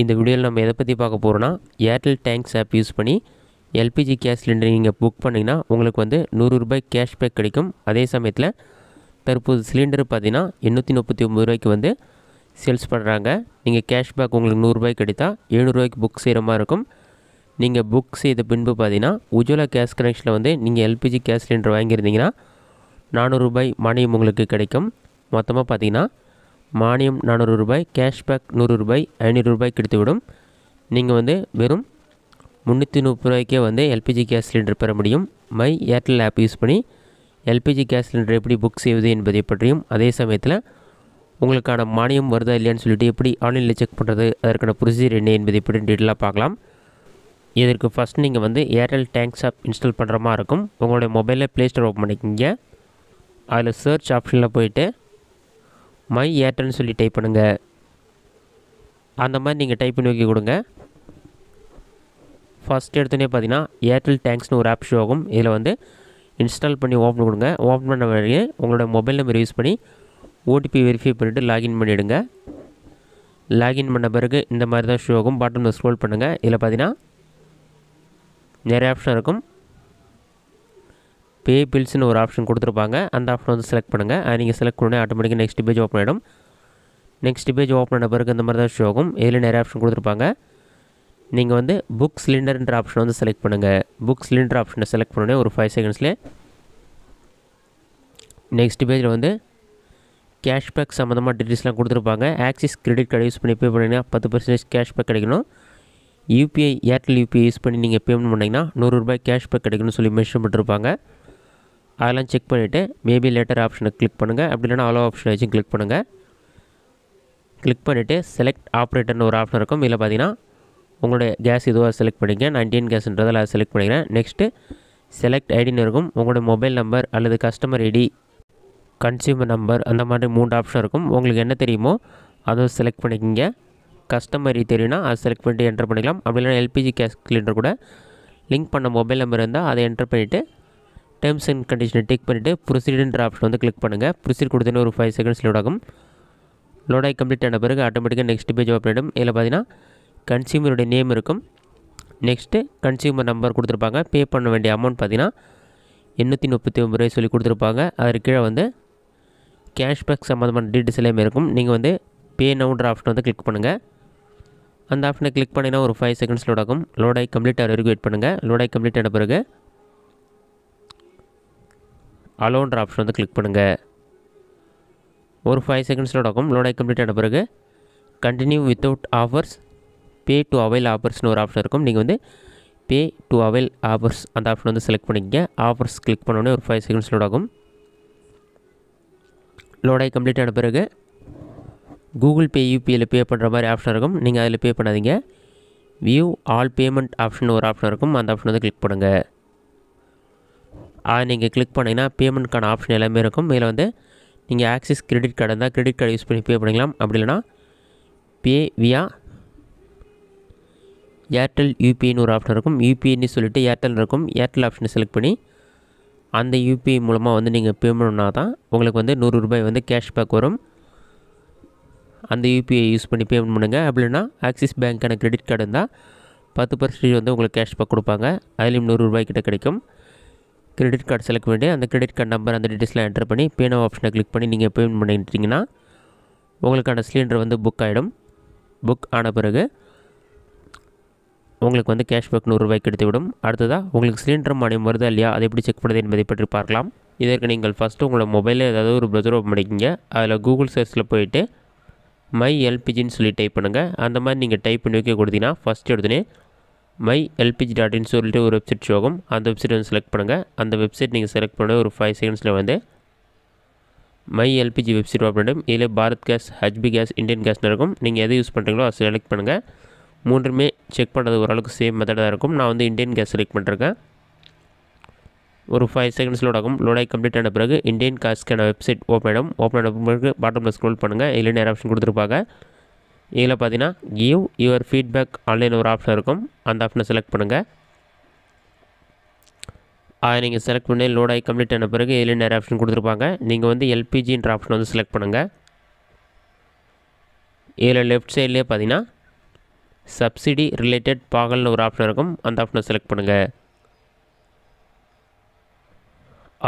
இந்த வீடியோவில் நம்ம எதை பற்றி பார்க்க போகிறோன்னா ஏர்டெல் டேங்க்ஸ் ஆப் யூஸ் பண்ணி எல்பிஜி கேஸ் சிலிண்டர் நீங்கள் புக் பண்ணிங்கன்னா உங்களுக்கு வந்து நூறுரூபாய் கேஷ்பேக் கிடைக்கும் அதே சமயத்தில் தற்போது சிலிண்டர் பார்த்தீங்கன்னா எண்ணூற்றி முப்பத்தி ஒம்பது ரூபாய்க்கு வந்து சேல்ஸ் பண்ணுறாங்க நீங்கள் கேஷ்பேக் உங்களுக்கு நூறுரூபாய் கிடைத்தா எழுநூறுவாய்க்கு புக் செய்கிற மாதிரி இருக்கும் நீங்கள் புக் செய்த பின்பு பார்த்தீங்கன்னா உஜ்வலா கேஸ் கனெக்ஷனில் வந்து நீங்கள் எல்பிஜி கேஸ் சிலிண்டர் வாங்கியிருந்தீங்கன்னா நானூறுரூபாய் மானியம் உங்களுக்கு கிடைக்கும் மொத்தமாக பார்த்தீங்கன்னா மானியம் நானூறு ரூபாய் கேஷ்பேக் நூறு ரூபாய் ஐநூறு ரூபாய் கிடைத்துவிடும் நீங்கள் வந்து வெறும் முந்நூற்றி முப்பது ரூபாய்க்கே வந்து எல்பிஜி கேஸ் சிலிண்டர் பெற முடியும் மை ஏர்டெல் ஆப் யூஸ் பண்ணி எல்பிஜி கேஸ் சிலிண்டர் எப்படி புக் செய்வது என்பதை பற்றியும் அதே சமயத்தில் உங்களுக்கான மானியம் வருதா இல்லையான்னு சொல்லிட்டு எப்படி ஆன்லைனில் செக் பண்ணுறது அதற்கான ப்ரொசீஜர் என்ன என்பதை பற்றி டீட்டெயிலாக பார்க்கலாம் இதற்கு ஃபஸ்ட் நீங்கள் வந்து ஏர்டெல் டேங்க்ஸ் ஆப் இன்ஸ்டால் பண்ணுற மாதிரி இருக்கும் உங்களுடைய மொபைலில் ப்ளே ஸ்டோர் ஓப்பன் பண்ணிக்கிங்க அதில் சர்ச் ஆப்ஷனில் போயிட்டு மை ஏர்டெல்னு சொல்லி டைப் பண்ணுங்கள் அந்த மாதிரி நீங்கள் டைப் பண்ணி வைக்க கொடுங்க ஃபஸ்ட் எடுத்தோடனே பார்த்தீங்கன்னா ஏர்டெல் டேங்க்ஸ்னு ஒரு ஆப் ஷோ ஆகும் இதில் வந்து இன்ஸ்டால் பண்ணி ஓப்பன் கொடுங்க ஓப்பன் பண்ண வழியே உங்களோட மொபைல் நம்பர் யூஸ் பண்ணி ஓடிபி வெரிஃபை பண்ணிவிட்டு லாகின் பண்ணிவிடுங்க லாகின் பண்ண பிறகு இந்த மாதிரி தான் ஷோ ஆகும் பாட்டம் ஸ்க்ரோல் பண்ணுங்கள் இதில் பார்த்தீங்கன்னா நிறைய ஆப்ஷன் இருக்கும் பே பில்ஸ்னு ஒரு ஆப்ஷன் கொடுத்துருப்பாங்க அந்த ஆப்ஷன் வந்து செலக்ட் பண்ணுங்கள் அது நீங்கள் செலக்ட் பண்ணி ஆட்டோமேட்டிக்காக நெக்ஸ்ட் பேஜ் ஓப்பன் ஆகிடும் நெக்ஸ்ட் பேஜ் ஓப்பன் ஆன பிறகு இந்த மாதிரி தான் ஷோ ஆகும் இதில் நிறைய ஆப்ஷன் கொடுத்துருப்பாங்க நீங்கள் வந்து புக் சிலிண்டர்ன்ற ஆப்ஷன் வந்து செலக்ட் பண்ணுங்கள் புக் சிலிண்டர் ஆப்ஷனை செலக்ட் பண்ணுனே ஒரு ஃபைவ் செகண்ட்ஸ்லேயே நெக்ஸ்ட் பேஜில் வந்து கேஷ்பேக் சம்மந்தமாக டீட்டெயில்ஸ்லாம் கொடுத்துருப்பாங்க ஆக்சிஸ் கிரெடிட் கார்டு யூஸ் பண்ணி பே பண்ணிங்கன்னா பத்து பர்சன்டேஜ் கேஷ்பேக் கிடைக்கணும் யூபிஐ ஏர்டெல் யூபிஐ யூஸ் பண்ணி நீங்கள் பேமெண்ட் பண்ணிங்கன்னா நூறுரூபாய் கேஷ்பேக் கிடைக்கணும்னு சொல்லி மென்ஷன் பண்ணிருப்பாங்க அதெல்லாம் செக் பண்ணிவிட்டு மேபி லேட்டர் ஆப்ஷனை கிளிக் பண்ணுங்கள் அப்படி இல்லைனா அலோ ஆப்ஷன் வச்சு கிளிக் பண்ணுங்கள் கிளிக் பண்ணிவிட்டு செலக்ட் ஆப்ரேட்டர்னு ஒரு ஆப்ஷன் இருக்கும் இதில் பார்த்தீங்கன்னா உங்களுடைய கேஸ் இதுவாக செலக்ட் பண்ணிங்க நான் இண்டியன் கேஸ்ன்றதில் அதை செலக்ட் பண்ணிக்கிறேன் நெக்ஸ்ட்டு செலக்ட் ஐடின்னு இருக்கும் உங்களுடைய மொபைல் நம்பர் அல்லது கஸ்டமர் ஐடி கன்சியூமர் நம்பர் அந்த மாதிரி மூணு ஆப்ஷன் இருக்கும் உங்களுக்கு என்ன தெரியுமோ அதுவும் செலக்ட் பண்ணிக்கிங்க கஸ்டமர் ஐடி தெரியும்னா அதை செலக்ட் பண்ணிட்டு என்ட்ரு பண்ணிக்கலாம் அப்படி இல்லைனா எல்பிஜி கேஸ் சிலிண்டர் கூட லிங்க் பண்ண மொபைல் நம்பர் இருந்தால் அதை என்ட்ரு பண்ணிவிட்டு டேர்ம்ஸ் அண்ட் கண்டிஷனை டிக் பண்ணிவிட்டு ப்ரொசீடுன்ற ஆப்ஷன் வந்து கிளிக் பண்ணுங்கள் ப்ரொசீட் கொடுத்தோன்னே ஒரு ஃபைவ் செகண்ட்ஸ் லோட் ஆகும் லோட் ஆகி கம்ப்ளீட் ஆன பிறகு ஆட்டோமேட்டிக்காக நெக்ஸ்ட் பேஜ் ஓப்பன் ஆகிடும் இதில் பார்த்தீங்கன்னா கன்சியூமருடைய நேம் இருக்கும் நெக்ஸ்ட்டு கன்சியூமர் நம்பர் கொடுத்துருப்பாங்க பே பண்ண வேண்டிய அமௌண்ட் பார்த்திங்கன்னா எண்ணூற்றி முப்பத்தி ஒம்பது ரூபாய் சொல்லி கொடுத்துருப்பாங்க அதற்கு கீழே வந்து கேஷ்பேக் சம்மந்தமான டீட்டெயில்ஸ் எல்லாமே இருக்கும் நீங்கள் வந்து பே நவுன்ற ஆப்ஷன் வந்து கிளிக் பண்ணுங்கள் அந்த ஆப்ஷனை கிளிக் பண்ணிங்கன்னா ஒரு ஃபைவ் செகண்ட்ஸ் லோட் ஆகும் கம்ப்ளீட் ஆகிற வரைக்கும் வெயிட் பண்ணுங்கள் லோடாகி கம்ப்ளீட் ஆன பிறகு அலோன்ற ஆப்ஷன் வந்து கிளிக் பண்ணுங்கள் ஒரு ஃபைவ் செகண்ட்ஸில் நடக்கும் லோட் ஆகி கம்ப்ளீட் ஆன பிறகு continue without offers pay to avail ஆஃபர்ஸ்னு ஒரு ஆப்ஷன் இருக்கும் நீங்கள் வந்து பே டு அவைல் ஆஃபர்ஸ் அந்த ஆப்ஷன் வந்து செலக்ட் பண்ணிக்கங்க ஆஃபர்ஸ் கிளிக் பண்ணோடனே ஒரு ஃபைவ் செகண்ட்ஸ் லோட் ஆகும் ஆகி கம்ப்ளீட் ஆன பிறகு கூகுள் பே யூபிஐயில் பே பண்ணுற மாதிரி ஆப்ஷன் இருக்கும் நீங்கள் அதில் பே பண்ணாதீங்க வியூ ஆல் பேமெண்ட் ஆப்ஷன் ஒரு ஆப்ஷன் இருக்கும் அந்த ஆப்ஷன் வந்து கிளிக் பண்ணுங்கள் அதை நீங்கள் கிளிக் பண்ணிங்கன்னா பேமெண்ட்கான ஆப்ஷன் எல்லாமே இருக்கும் இதில் வந்து நீங்கள் ஆக்சிஸ் கிரெடிட் கார்டு இருந்தால் கிரெடிட் கார்டு யூஸ் பண்ணி பே பண்ணிக்கலாம் அப்படி இல்லைனா பே வியா ஏர்டெல் யூபிஐன்னு ஒரு ஆப்ஷன் இருக்கும் யூபிஐன்னு சொல்லிவிட்டு ஏர்டெல் இருக்கும் ஏர்டெல் ஆப்ஷனை செலக்ட் பண்ணி அந்த யூபிஐ மூலமாக வந்து நீங்கள் பண்ணுனா தான் உங்களுக்கு வந்து நூறு ரூபாய் வந்து கேஷ்பேக் வரும் அந்த யூபிஐ யூஸ் பண்ணி பேமெண்ட் பண்ணுங்கள் இல்லைனா ஆக்சிஸ் பேங்க்கான கிரெடிட் கார்டு இருந்தால் பத்து பர்சன்டேஜ் வந்து உங்களுக்கு கேஷ்பேக் கொடுப்பாங்க அதுலேயும் நூறுரூபாய்க்கிட்ட கிடைக்கும் கிரெடிட் கார்டு செலக்ட் பண்ணிட்டு அந்த கிரெடிட் கார்டு நம்பர் அந்த டீட்டெயில்ஸ்லாம் என்டர் பண்ணி பேனோ ஆப்ஷனை கிளிக் பண்ணி நீங்கள் பேமெண்ட் பண்ணிட்டீங்கன்னா உங்களுக்கான சிலிண்டர் வந்து புக் ஆகிடும் புக் ஆன பிறகு உங்களுக்கு வந்து கேஷ்பேக் நூறுரூவாய்க்கு எடுத்துவிடும் அடுத்ததாக உங்களுக்கு சிலிண்டர் மானியம் வருதா இல்லையா அதை எப்படி செக் பண்ணுறது என்பதை பற்றி பார்க்கலாம் இதற்கு நீங்கள் ஃபஸ்ட்டு உங்களோட மொபைலில் ஏதாவது ஒரு ப்ரௌசர் ஓப்பன் பண்ணிக்கிங்க அதில் கூகுள் சர்ச்சில் போயிட்டு மை எல்பிஜின்னு சொல்லி டைப் பண்ணுங்கள் அந்த மாதிரி நீங்கள் டைப் பண்ணி வைக்க கொடுத்தீங்கன்னா ஃபஸ்ட்டு எடுத்துனே மை எல்பிஜி டாட் இன் சொல்லிட்டு ஒரு வெப்சைட் ஷோகும் அந்த வெப்சைட் வந்து செலக்ட் பண்ணுங்கள் அந்த வெப்சைட் நீங்கள் செலக்ட் பண்ண ஒரு ஃபைவ் செகண்ட்ஸில் வந்து மை எல்பிஜி வெப்சைட் ஓப்பன் இதில் Bharat gas HP gas Indian கேஸ்னு இருக்கும் நீங்கள் எது யூஸ் பண்ணுறீங்களோ அதை செலக்ட் பண்ணுங்கள் மூன்றுமே செக் பண்ணுறது ஓரளவுக்கு சேம் மெத்தடாக இருக்கும் நான் வந்து இந்தியன் கேஸ் செலக்ட் பண்ணுறேன் ஒரு ஃபைவ் செகண்ட்ஸ் லோட் ஆகும் லோடாகி கம்ப்ளீட் ஆன பிறகு இந்தியன் காஸ்க்கான வெப்சைட் ஓப்பன் ஆகிடும் ஓப்பன் ஆன பிறகு பாட்டம் ஸ்க்ரோல் பண்ணுங்கள் இல்லை நேரம் ஆப்ஷன் கொடுத்துருப்பாங்க இதில் பார்த்தீங்கன்னா கிவ் யுவர் ஃபீட்பேக் ஆன்லைன் ஒரு ஆப்ஷன் இருக்கும் அந்த ஆப்ஷனை செலக்ட் பண்ணுங்கள் அதை நீங்கள் செலக்ட் பண்ணி லோட் ஆகி கம்ப்ளீட் ஆன பிறகு இதில் நிறைய ஆப்ஷன் கொடுத்துருப்பாங்க நீங்கள் வந்து எல்பிஜின்ற ஆப்ஷன் வந்து செலக்ட் பண்ணுங்கள் இதில் லெஃப்ட் சைட்லேயே பார்த்தீங்கன்னா சப்சிடி ரிலேட்டட் பாகல்னு ஒரு ஆப்ஷன் இருக்கும் அந்த ஆப்ஷனை செலக்ட் பண்ணுங்கள்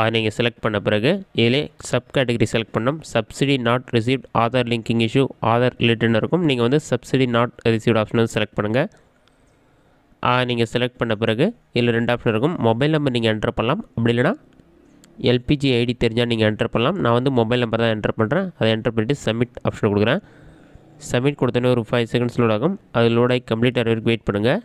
அதை நீங்கள் செலக்ட் பண்ண பிறகு இதிலே சப் கேட்டகரி செலக்ட் பண்ணோம் subsidy not received Aadhaar linking issue Aadhaar ரிலேட்டட்னு இருக்கும் நீங்கள் வந்து சப்சிடி நாட் ரிசீவ்ட் ஆப்ஷன் வந்து செலக்ட் பண்ணுங்கள் அதை நீங்கள் செலக்ட் பண்ண பிறகு இதில் ரெண்டு ஆப்ஷன் இருக்கும் மொபைல் நம்பர் நீங்கள் என்டர் பண்ணலாம் அப்படி இல்லைனா எல்பிஜி ஐடி தெரிஞ்சால் நீங்கள் என்டர் பண்ணலாம் நான் வந்து மொபைல் நம்பர் தான் என்டர் பண்ணுறேன் அதை என்டர் பண்ணிவிட்டு சப்மிட் ஆப்ஷன் கொடுக்குறேன் சப்மிட் கொடுத்தோன்னே ஒரு ஃபைவ் செகண்ட்ஸ் லோட் ஆகும் அது லோடாகி கம்ப்ளீட் ஆகிற வரைக்கும் வெயிட் பண்ணுங்கள்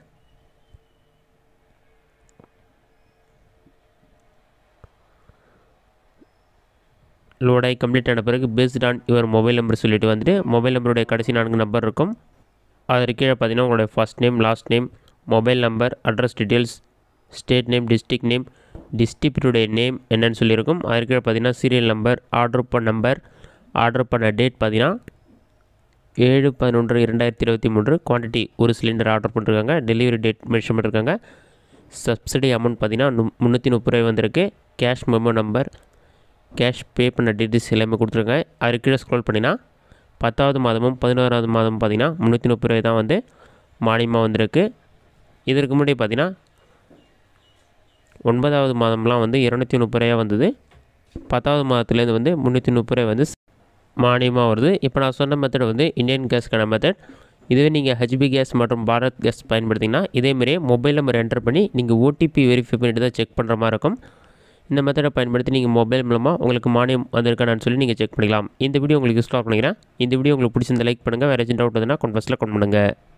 லோடாகி கம்ப்ளீட் ஆன பிறகு based on your mobile number சொல்லிட்டு வந்துட்டு மொபைல் நம்பருடைய கடைசி நான்கு நம்பர் இருக்கும் அதற்கு கீழே பார்த்தீங்கன்னா உங்களுடைய first name last name mobile number address details state name district name டிஸ்ட்ரிக்டுடைய நேம் என்னென்னு சொல்லியிருக்கும் அதற்கு கீழே பார்த்தீங்கன்னா சீரியல் நம்பர் ஆர்டர் பண்ண நம்பர் ஆர்டர் பண்ண டேட் பார்த்தீங்கன்னா ஏழு பதினொன்று இரண்டாயிரத்தி இருபத்தி மூன்று குவான்டிட்டி ஒரு சிலிண்டர் ஆர்டர் பண்ணிருக்காங்க டெலிவரி டேட் மென்ஷன் பண்ணியிருக்காங்க சப்சிடி அமௌண்ட் பார்த்தீங்கன்னா முந்நூற்றி முப்பது ரூபாய் வந்திருக்கு cash memo number cash pay பண்ண டீட்டெயில்ஸ் எல்லாமே கொடுத்துருங்க அது கீழே ஸ்க்ரோல் பண்ணினா பத்தாவது மாதமும் பதினோராவது மாதம் பார்த்திங்கன்னா முந்நூற்றி முப்பது ரூபாய் தான் வந்து மானியமாக வந்திருக்கு இதற்கு முன்னாடி பார்த்திங்கன்னா ஒன்பதாவது மாதம்லாம் வந்து இரநூத்தி முப்பது ரூபாயாக வந்தது பத்தாவது மாதத்துலேருந்து வந்து முந்நூற்றி முப்பது ரூபாய் வந்து மானியமாக வருது இப்போ நான் சொன்ன மெத்தட் வந்து இந்தியன் கேஸ்க்கான மெத்தட் இதுவே நீங்கள் ஹெச்பி கேஸ் மற்றும் பாரத் கேஸ் பயன்படுத்திங்கன்னா இதேமாரியே மொபைல் நம்பர் என்டர் பண்ணி நீங்கள் ஓடிபி வெரிஃபை பண்ணிட்டு தான் செக் பண்ணுற மாதிரி இருக்கும் இந்த மெத்தடை பயன்படுத்தி நீங்கள் மொபைல் மூலமாக உங்களுக்கு மானியம் வந்திருக்கான்னு சொல்லி நீங்கள் செக் பண்ணிக்கலாம் இந்த வீடியோ உங்களுக்கு யூஸ்ஃபுல்லாக பண்ணிக்கிறேன் இந்த வீடியோ உங்களுக்கு பிடிச்சிருந்த லைக் பண்ணுங்கள் வேறு ஏதாச்சும் டவுட் இருந்தால் கொண்டு ஃபஸ்ட்டில் கொண்டு பண்ணுங்கள்